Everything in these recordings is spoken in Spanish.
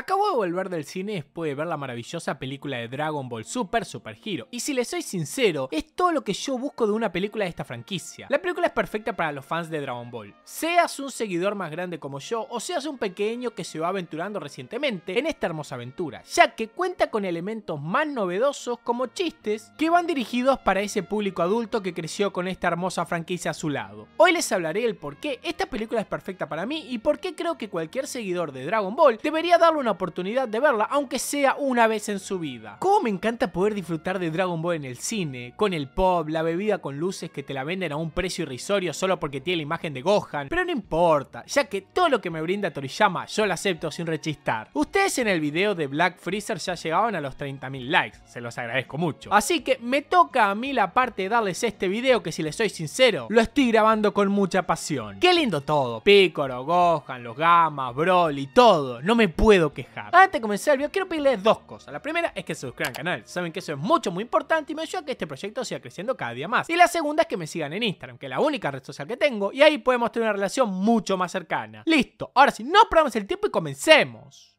Acabo de volver del cine después de ver la maravillosa película de Dragon Ball Super Super Hero. Y si les soy sincero, es todo lo que yo busco de una película de esta franquicia. La película es perfecta para los fans de Dragon Ball. Seas un seguidor más grande como yo o seas un pequeño que se va aventurando recientemente en esta hermosa aventura, ya que cuenta con elementos más novedosos como chistes que van dirigidos para ese público adulto que creció con esta hermosa franquicia a su lado. Hoy les hablaré el por qué esta película es perfecta para mí y por qué creo que cualquier seguidor de Dragon Ball debería darle una oportunidad de verla, aunque sea una vez en su vida. Como me encanta poder disfrutar de Dragon Ball en el cine, con el pop, la bebida con luces que te la venden a un precio irrisorio solo porque tiene la imagen de Gohan, pero no importa, ya que todo lo que me brinda Toriyama yo lo acepto sin rechistar. Ustedes en el video de Black Freezer ya llegaban a los 30.000 likes, se los agradezco mucho. Así que me toca a mí la parte de darles este video que si les soy sincero, lo estoy grabando con mucha pasión. Qué lindo todo, Piccolo, Gohan, los Gamas, Broly, todo, no me puedo quedar antes de comenzar el video quiero pedirles dos cosas. La primera es que se suscriban al canal. Saben que eso es mucho muy importante y me ayuda a que este proyecto siga creciendo cada día más. Y la segunda es que me sigan en Instagram, que es la única red social que tengo y ahí podemos tener una relación mucho más cercana. Listo, ahora sí, no perdamos el tiempo y comencemos.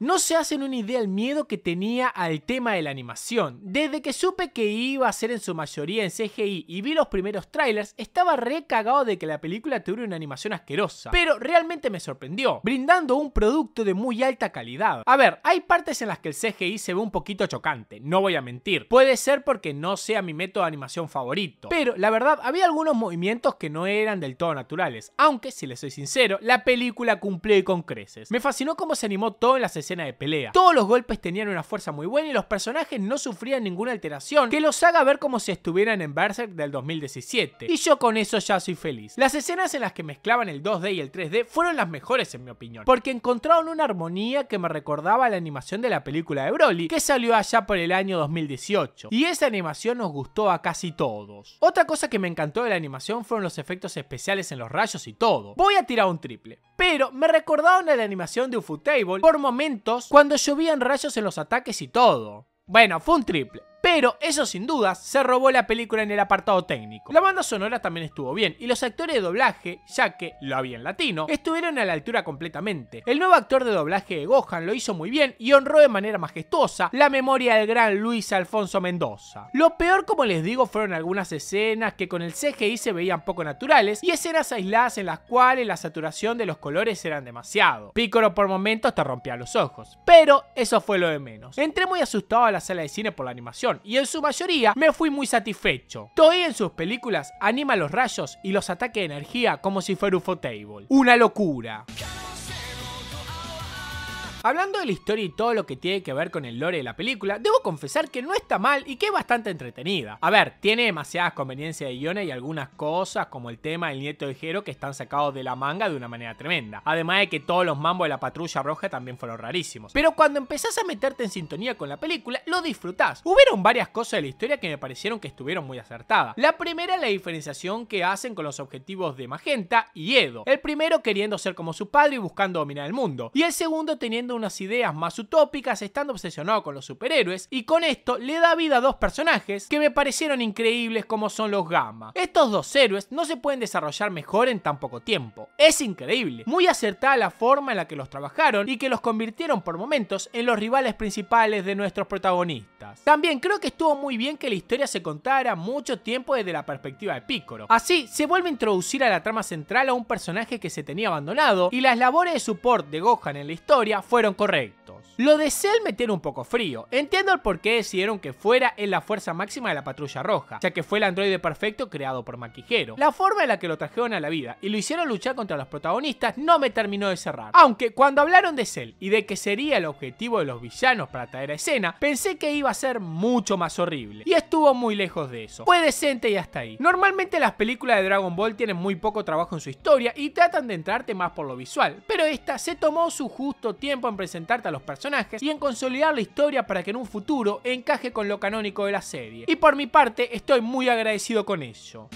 No se hacen una idea el miedo que tenía al tema de la animación. Desde que supe que iba a ser en su mayoría en CGI y vi los primeros trailers, estaba recagado de que la película tuviera una animación asquerosa. Pero realmente me sorprendió, brindando un producto de muy alta calidad. A ver, hay partes en las que el CGI se ve un poquito chocante, no voy a mentir. Puede ser porque no sea mi método de animación favorito. Pero la verdad, había algunos movimientos que no eran del todo naturales. Aunque, si les soy sincero, la película cumplió con creces. Me fascinó cómo se animó todo en las escena de pelea. Todos los golpes tenían una fuerza muy buena y los personajes no sufrían ninguna alteración que los haga ver como si estuvieran en Berserk del 2017. Y yo con eso ya soy feliz. Las escenas en las que mezclaban el 2D y el 3D fueron las mejores en mi opinión, porque encontraron una armonía que me recordaba a la animación de la película de Broly, que salió allá por el año 2018. Y esa animación nos gustó a casi todos. Otra cosa que me encantó de la animación fueron los efectos especiales en los rayos y todo. Voy a tirar un triple pero me recordaron a la animación de Ufotable por momentos cuando llovían rayos en los ataques y todo. Bueno, fue un triple pero eso sin dudas se robó la película en el apartado técnico. La banda sonora también estuvo bien y los actores de doblaje, ya que lo había en latino, estuvieron a la altura completamente. El nuevo actor de doblaje de Gohan lo hizo muy bien y honró de manera majestuosa la memoria del gran Luis Alfonso Mendoza. Lo peor, como les digo, fueron algunas escenas que con el CGI se veían poco naturales y escenas aisladas en las cuales la saturación de los colores eran demasiado. Piccolo por momentos te rompía los ojos, pero eso fue lo de menos. Entré muy asustado a la sala de cine por la animación, y en su mayoría me fui muy satisfecho. Toei en sus películas anima los rayos y los ataques de energía como si fuera un Table. Una locura. Hablando de la historia y todo lo que tiene que ver con el lore de la película, debo confesar que no está mal y que es bastante entretenida. A ver, tiene demasiadas conveniencias de guiones y algunas cosas como el tema del nieto de Jero que están sacados de la manga de una manera tremenda. Además de que todos los mambos de la patrulla roja también fueron rarísimos. Pero cuando empezás a meterte en sintonía con la película, lo disfrutás. Hubieron varias cosas de la historia que me parecieron que estuvieron muy acertadas. La primera es la diferenciación que hacen con los objetivos de Magenta y Edo. El primero queriendo ser como su padre y buscando dominar el mundo. Y el segundo teniendo unas ideas más utópicas, estando obsesionado con los superhéroes, y con esto le da vida a dos personajes que me parecieron increíbles como son los Gamma. Estos dos héroes no se pueden desarrollar mejor en tan poco tiempo. Es increíble, muy acertada la forma en la que los trabajaron y que los convirtieron por momentos en los rivales principales de nuestros protagonistas. También creo que estuvo muy bien que la historia se contara mucho tiempo desde la perspectiva de Piccolo. Así, se vuelve a introducir a la trama central a un personaje que se tenía abandonado y las labores de support de Gohan en la historia fueron fueron correctas. Lo de Cell me tiene un poco frío. Entiendo el por qué decidieron que fuera en la fuerza máxima de la patrulla roja, ya que fue el androide perfecto creado por Maquijero. La forma en la que lo trajeron a la vida y lo hicieron luchar contra los protagonistas no me terminó de cerrar. Aunque cuando hablaron de Cell y de que sería el objetivo de los villanos para traer a escena, pensé que iba a ser mucho más horrible. Y estuvo muy lejos de eso. Fue decente y hasta ahí. Normalmente las películas de Dragon Ball tienen muy poco trabajo en su historia y tratan de entrarte más por lo visual, pero esta se tomó su justo tiempo en presentarte a los personajes y en consolidar la historia para que en un futuro encaje con lo canónico de la serie. Y por mi parte estoy muy agradecido con ello.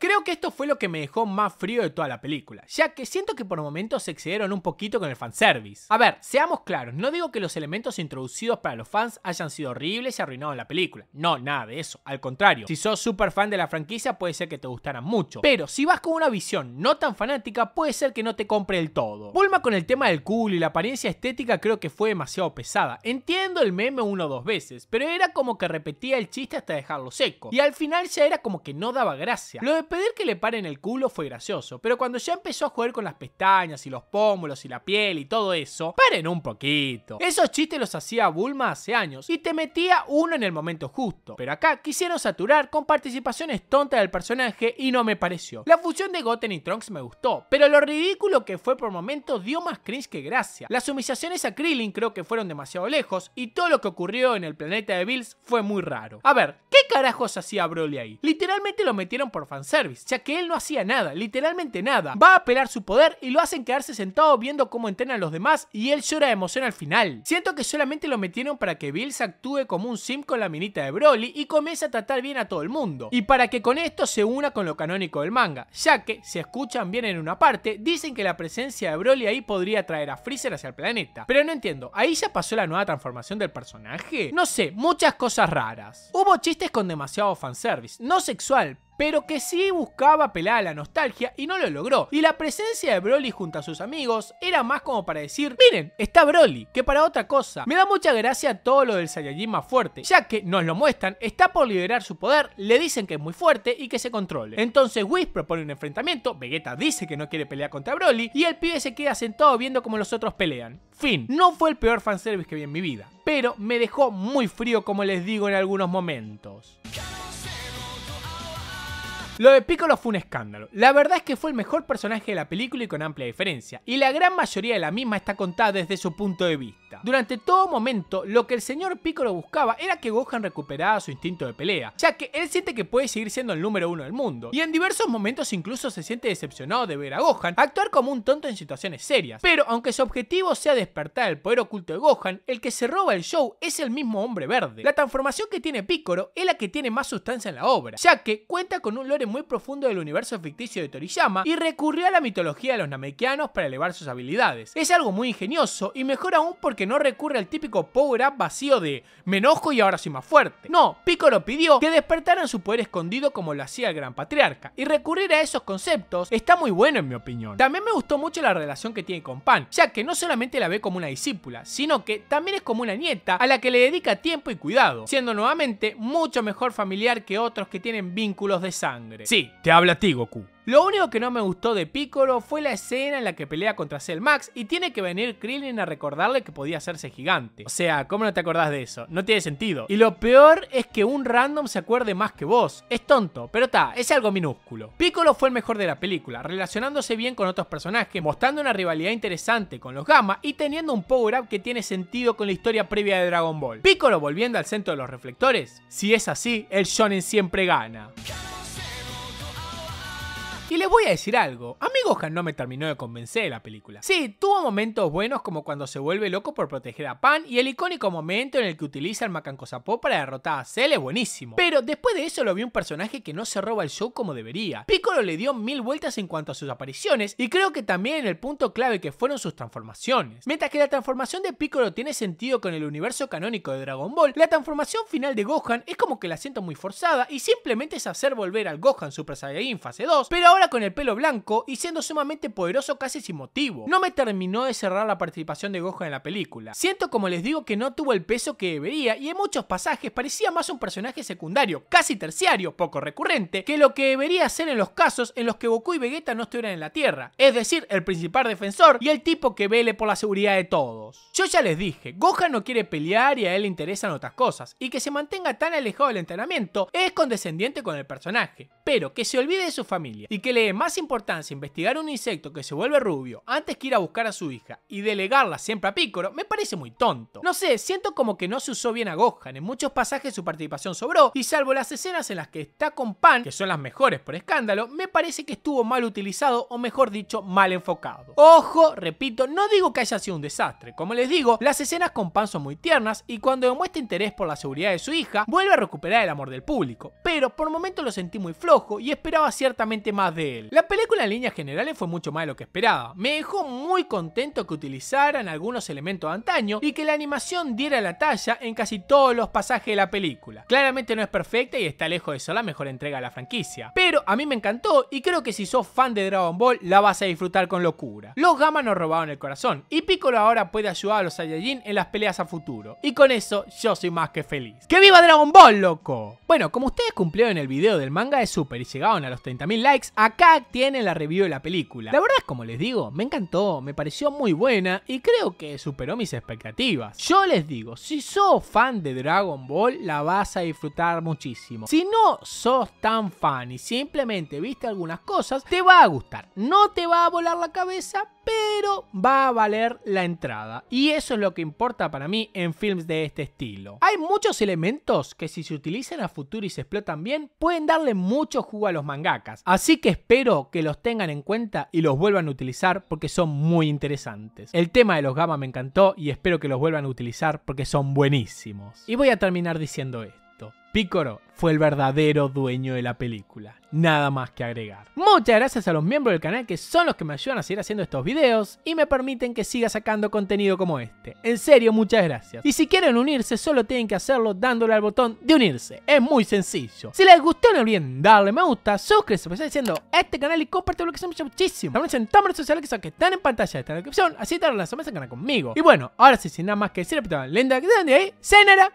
Creo que esto fue lo que me dejó más frío de toda la película, ya que siento que por momentos se excedieron un poquito con el fanservice. A ver, seamos claros, no digo que los elementos introducidos para los fans hayan sido horribles y arruinados en la película. No, nada de eso. Al contrario, si sos super fan de la franquicia puede ser que te gustaran mucho. Pero si vas con una visión no tan fanática, puede ser que no te compre el todo. Bulma con el tema del cool y la apariencia estética creo que fue demasiado pesada. Entiendo el meme uno o dos veces, pero era como que repetía el chiste hasta dejarlo seco. Y al final ya era como que no daba gracia pedir que le paren el culo fue gracioso, pero cuando ya empezó a jugar con las pestañas y los pómulos y la piel y todo eso, paren un poquito. Esos chistes los hacía Bulma hace años y te metía uno en el momento justo, pero acá quisieron saturar con participaciones tontas del personaje y no me pareció. La fusión de Goten y Trunks me gustó, pero lo ridículo que fue por momentos dio más cringe que gracia. Las humillaciones a Krillin creo que fueron demasiado lejos y todo lo que ocurrió en el planeta de Bills fue muy raro. A ver, ¿qué carajos hacía Broly ahí? Literalmente lo metieron por fanservice ya que él no hacía nada, literalmente nada. Va a apelar su poder y lo hacen quedarse sentado viendo cómo entrenan los demás y él llora de emoción al final. Siento que solamente lo metieron para que Bills actúe como un sim con la minita de Broly y comience a tratar bien a todo el mundo. Y para que con esto se una con lo canónico del manga, ya que, si escuchan bien en una parte, dicen que la presencia de Broly ahí podría traer a Freezer hacia el planeta. Pero no entiendo, ¿ahí ya pasó la nueva transformación del personaje? No sé, muchas cosas raras. Hubo chistes con demasiado fanservice, no sexual, pero que sí buscaba pelear a la nostalgia y no lo logró. Y la presencia de Broly junto a sus amigos era más como para decir, miren, está Broly, que para otra cosa. Me da mucha gracia todo lo del Saiyajin más fuerte, ya que nos lo muestran, está por liberar su poder, le dicen que es muy fuerte y que se controle. Entonces Whis propone un enfrentamiento, Vegeta dice que no quiere pelear contra Broly y el pibe se queda sentado viendo cómo los otros pelean. Fin, no fue el peor fanservice que vi en mi vida, pero me dejó muy frío como les digo en algunos momentos. Lo de Piccolo fue un escándalo. La verdad es que fue el mejor personaje de la película y con amplia diferencia, y la gran mayoría de la misma está contada desde su punto de vista. Durante todo momento, lo que el señor Piccolo buscaba era que Gohan recuperara su instinto de pelea, ya que él siente que puede seguir siendo el número uno del mundo, y en diversos momentos incluso se siente decepcionado de ver a Gohan actuar como un tonto en situaciones serias. Pero aunque su objetivo sea despertar el poder oculto de Gohan, el que se roba el show es el mismo hombre verde. La transformación que tiene Piccolo es la que tiene más sustancia en la obra, ya que cuenta con un lore muy profundo del universo ficticio de Toriyama y recurrió a la mitología de los namekianos para elevar sus habilidades. Es algo muy ingenioso y mejor aún porque no no recurre al típico power-up vacío de me enojo y ahora soy más fuerte. No, Piccolo pidió que despertaran su poder escondido como lo hacía el Gran Patriarca, y recurrir a esos conceptos está muy bueno en mi opinión. También me gustó mucho la relación que tiene con Pan, ya que no solamente la ve como una discípula, sino que también es como una nieta a la que le dedica tiempo y cuidado, siendo nuevamente mucho mejor familiar que otros que tienen vínculos de sangre. Sí, te habla a ti, Goku. Lo único que no me gustó de Piccolo fue la escena en la que pelea contra Cell Max y tiene que venir Krillin a recordarle que podía hacerse gigante. O sea, ¿cómo no te acordás de eso? No tiene sentido. Y lo peor es que un random se acuerde más que vos. Es tonto, pero está, es algo minúsculo. Piccolo fue el mejor de la película, relacionándose bien con otros personajes, mostrando una rivalidad interesante con los Gamma y teniendo un power-up que tiene sentido con la historia previa de Dragon Ball. Piccolo volviendo al centro de los reflectores. Si es así, el shonen siempre gana. Y les voy a decir algo, a mí Gohan no me terminó de convencer de la película. Sí, tuvo momentos buenos como cuando se vuelve loco por proteger a Pan y el icónico momento en el que utiliza el Makankosapo para derrotar a Cell es buenísimo. Pero después de eso lo vi un personaje que no se roba el show como debería. Piccolo le dio mil vueltas en cuanto a sus apariciones y creo que también en el punto clave que fueron sus transformaciones. Mientras que la transformación de Piccolo tiene sentido con el universo canónico de Dragon Ball, la transformación final de Gohan es como que la siento muy forzada y simplemente es hacer volver al Gohan Super Saiyajin fase 2, pero ahora con el pelo blanco y siendo sumamente poderoso casi sin motivo. No me terminó de cerrar la participación de Gohan en la película. Siento como les digo que no tuvo el peso que debería y en muchos pasajes parecía más un personaje secundario, casi terciario, poco recurrente, que lo que debería ser en los casos en los que Goku y Vegeta no estuvieran en la Tierra, es decir, el principal defensor y el tipo que vele por la seguridad de todos. Yo ya les dije, Gohan no quiere pelear y a él le interesan otras cosas, y que se mantenga tan alejado del entrenamiento es condescendiente con el personaje, pero que se olvide de su familia y que le dé más importancia investigar un insecto que se vuelve rubio antes que ir a buscar a su hija y delegarla siempre a Piccolo me parece muy tonto. No sé, siento como que no se usó bien a Gohan, en muchos pasajes su participación sobró y salvo las escenas en las que está con Pan, que son las mejores por escándalo, me parece que estuvo mal utilizado o mejor dicho mal enfocado. Ojo, repito, no digo que haya sido un desastre, como les digo, las escenas con Pan son muy tiernas y cuando demuestra interés por la seguridad de su hija, vuelve a recuperar el amor del público, pero por momento lo sentí muy flojo y esperaba ciertamente más de él. La película en líneas generales fue mucho más de lo que esperaba. Me dejó muy contento que utilizaran algunos elementos de antaño y que la animación diera la talla en casi todos los pasajes de la película. Claramente no es perfecta y está lejos de ser la mejor entrega de la franquicia, pero a mí me encantó y creo que si sos fan de Dragon Ball la vas a disfrutar con locura. Los gamas nos robaron el corazón y Piccolo ahora puede ayudar a los Saiyajin en las peleas a futuro y con eso yo soy más que feliz. ¡Que viva Dragon Ball, loco! Bueno, como ustedes cumplieron el video del manga de Super y llegaron a los 30.000 likes, a Acá tienen la review de la película. La verdad es como les digo, me encantó, me pareció muy buena y creo que superó mis expectativas. Yo les digo, si sos fan de Dragon Ball, la vas a disfrutar muchísimo. Si no sos tan fan y simplemente viste algunas cosas, te va a gustar. No te va a volar la cabeza, pero va a valer la entrada. Y eso es lo que importa para mí en films de este estilo. Hay muchos elementos que si se utilizan a futuro y se explotan bien, pueden darle mucho jugo a los mangakas. Así que espero que los tengan en cuenta y los vuelvan a utilizar porque son muy interesantes. El tema de los gamma me encantó y espero que los vuelvan a utilizar porque son buenísimos. Y voy a terminar diciendo esto. Picoro fue el verdadero dueño de la película. Nada más que agregar. Muchas gracias a los miembros del canal que son los que me ayudan a seguir haciendo estos videos y me permiten que siga sacando contenido como este. En serio, muchas gracias. Y si quieren unirse, solo tienen que hacerlo dándole al botón de unirse. Es muy sencillo. Si les gustó, no olviden darle me gusta, suscribirse, pues diciendo este canal y compartirlo lo que se muchísimo. También en todas las redes sociales que están en pantalla, de esta descripción, así te la el canal conmigo. Y bueno, ahora sí, sin nada más que decir, la linda que de ahí, cenera.